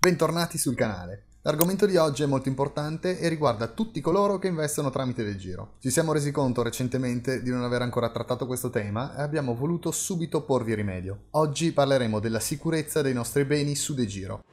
Bentornati sul canale. L'argomento di oggi è molto importante e riguarda tutti coloro che investono tramite del giro. Ci siamo resi conto recentemente di non aver ancora trattato questo tema e abbiamo voluto subito porvi rimedio. Oggi parleremo della sicurezza dei nostri beni su De Giro.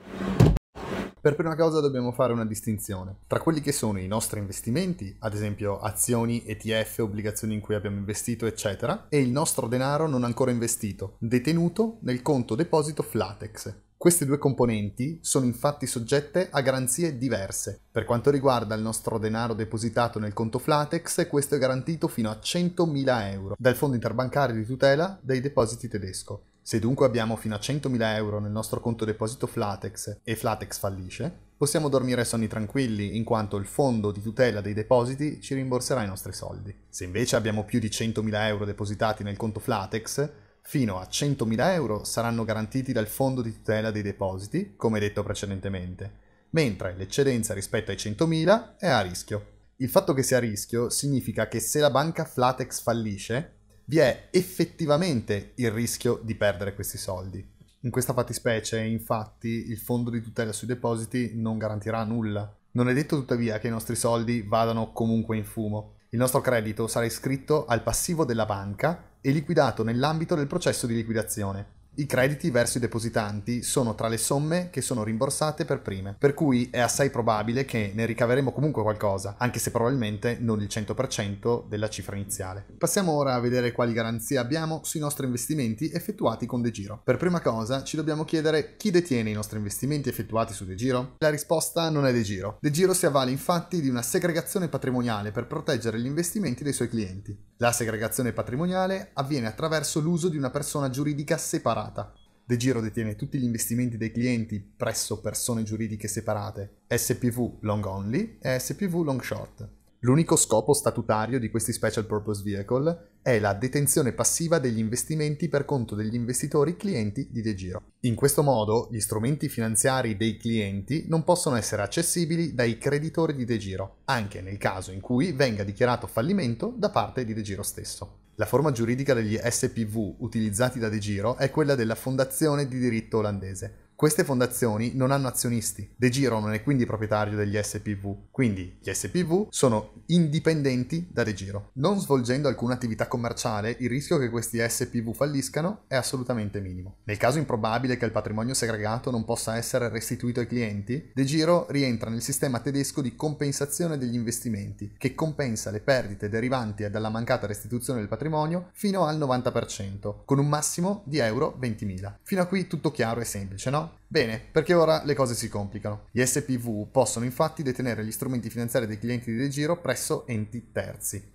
Per prima cosa dobbiamo fare una distinzione tra quelli che sono i nostri investimenti, ad esempio azioni, ETF, obbligazioni in cui abbiamo investito, eccetera, e il nostro denaro non ancora investito, detenuto nel conto deposito Flatex, queste due componenti sono infatti soggette a garanzie diverse. Per quanto riguarda il nostro denaro depositato nel conto Flatex, questo è garantito fino a 100.000 euro dal Fondo Interbancario di Tutela dei Depositi tedesco. Se dunque abbiamo fino a 100.000 euro nel nostro conto deposito Flatex e Flatex fallisce, possiamo dormire sonni tranquilli in quanto il fondo di tutela dei depositi ci rimborserà i nostri soldi. Se invece abbiamo più di 100.000 euro depositati nel conto Flatex, fino a 100.000 euro saranno garantiti dal Fondo di tutela dei depositi, come detto precedentemente, mentre l'eccedenza rispetto ai 100.000 è a rischio. Il fatto che sia a rischio significa che se la banca Flatex fallisce, vi è effettivamente il rischio di perdere questi soldi. In questa fattispecie, infatti, il fondo di tutela sui depositi non garantirà nulla. Non è detto tuttavia che i nostri soldi vadano comunque in fumo. Il nostro credito sarà iscritto al passivo della banca e liquidato nell'ambito del processo di liquidazione. I crediti verso i depositanti sono tra le somme che sono rimborsate per prime, per cui è assai probabile che ne ricaveremo comunque qualcosa, anche se probabilmente non il 100% della cifra iniziale. Passiamo ora a vedere quali garanzie abbiamo sui nostri investimenti effettuati con De Giro. Per prima cosa ci dobbiamo chiedere chi detiene i nostri investimenti effettuati su De Giro? La risposta non è De Giro. De Giro si avvale infatti di una segregazione patrimoniale per proteggere gli investimenti dei suoi clienti. La segregazione patrimoniale avviene attraverso l'uso di una persona giuridica separata separata. De Giro detiene tutti gli investimenti dei clienti presso persone giuridiche separate, SPV Long Only e SPV Long Short, L'unico scopo statutario di questi special purpose vehicle è la detenzione passiva degli investimenti per conto degli investitori clienti di De Giro. In questo modo gli strumenti finanziari dei clienti non possono essere accessibili dai creditori di De Giro, anche nel caso in cui venga dichiarato fallimento da parte di De Giro stesso. La forma giuridica degli SPV utilizzati da De Giro è quella della fondazione di diritto olandese, queste fondazioni non hanno azionisti, De Giro non è quindi proprietario degli SPV, quindi gli SPV sono indipendenti da De Giro. Non svolgendo alcuna attività commerciale, il rischio che questi SPV falliscano è assolutamente minimo. Nel caso improbabile che il patrimonio segregato non possa essere restituito ai clienti, De Giro rientra nel sistema tedesco di compensazione degli investimenti, che compensa le perdite derivanti dalla mancata restituzione del patrimonio fino al 90%, con un massimo di euro 20.000. Fino a qui tutto chiaro e semplice, no? Bene, perché ora le cose si complicano. Gli SPV possono infatti detenere gli strumenti finanziari dei clienti di giro presso enti terzi.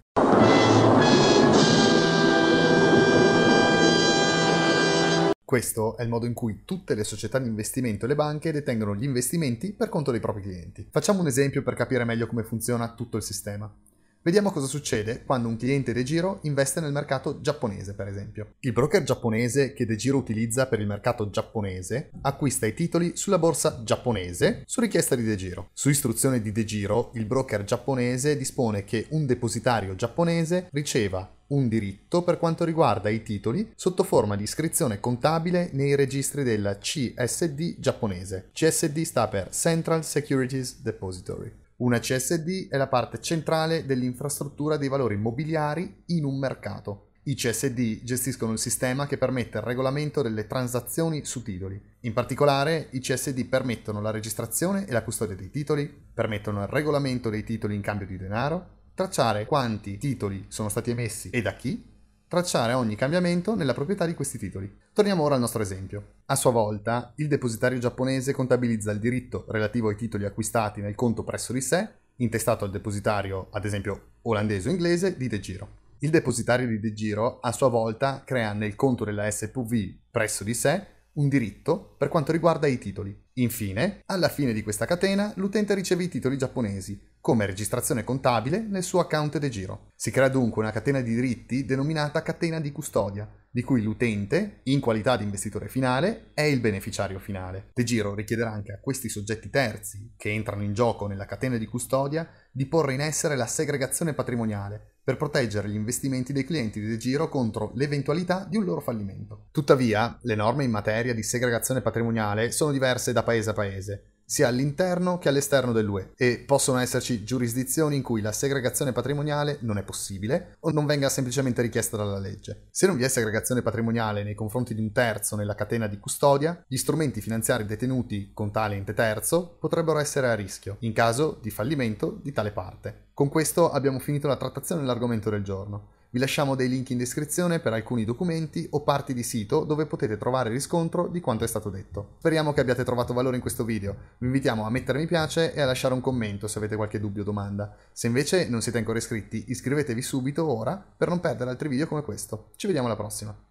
Questo è il modo in cui tutte le società di investimento e le banche detengono gli investimenti per conto dei propri clienti. Facciamo un esempio per capire meglio come funziona tutto il sistema. Vediamo cosa succede quando un cliente De investe nel mercato giapponese, per esempio. Il broker giapponese che De utilizza per il mercato giapponese acquista i titoli sulla borsa giapponese su richiesta di De Su istruzione di De il broker giapponese dispone che un depositario giapponese riceva un diritto per quanto riguarda i titoli sotto forma di iscrizione contabile nei registri della CSD giapponese. CSD sta per Central Securities Depository. Una CSD è la parte centrale dell'infrastruttura dei valori mobiliari in un mercato. I CSD gestiscono il sistema che permette il regolamento delle transazioni su titoli. In particolare, i CSD permettono la registrazione e la custodia dei titoli, permettono il regolamento dei titoli in cambio di denaro, tracciare quanti titoli sono stati emessi e da chi, tracciare ogni cambiamento nella proprietà di questi titoli. Torniamo ora al nostro esempio. A sua volta, il depositario giapponese contabilizza il diritto relativo ai titoli acquistati nel conto presso di sé, intestato al depositario, ad esempio, olandese o inglese, di De Giro. Il depositario di De Giro, a sua volta, crea nel conto della SPV presso di sé un diritto per quanto riguarda i titoli, Infine, alla fine di questa catena, l'utente riceve i titoli giapponesi, come registrazione contabile nel suo account De Giro. Si crea dunque una catena di diritti denominata catena di custodia, di cui l'utente, in qualità di investitore finale, è il beneficiario finale. De Giro richiederà anche a questi soggetti terzi, che entrano in gioco nella catena di custodia, di porre in essere la segregazione patrimoniale, per proteggere gli investimenti dei clienti di De giro contro l'eventualità di un loro fallimento. Tuttavia, le norme in materia di segregazione patrimoniale sono diverse da paese a paese sia all'interno che all'esterno dell'UE e possono esserci giurisdizioni in cui la segregazione patrimoniale non è possibile o non venga semplicemente richiesta dalla legge. Se non vi è segregazione patrimoniale nei confronti di un terzo nella catena di custodia, gli strumenti finanziari detenuti con tale ente terzo potrebbero essere a rischio in caso di fallimento di tale parte. Con questo abbiamo finito la trattazione dell'argomento del giorno. Vi lasciamo dei link in descrizione per alcuni documenti o parti di sito dove potete trovare riscontro di quanto è stato detto. Speriamo che abbiate trovato valore in questo video. Vi invitiamo a mettere mi piace e a lasciare un commento se avete qualche dubbio o domanda. Se invece non siete ancora iscritti, iscrivetevi subito ora per non perdere altri video come questo. Ci vediamo alla prossima.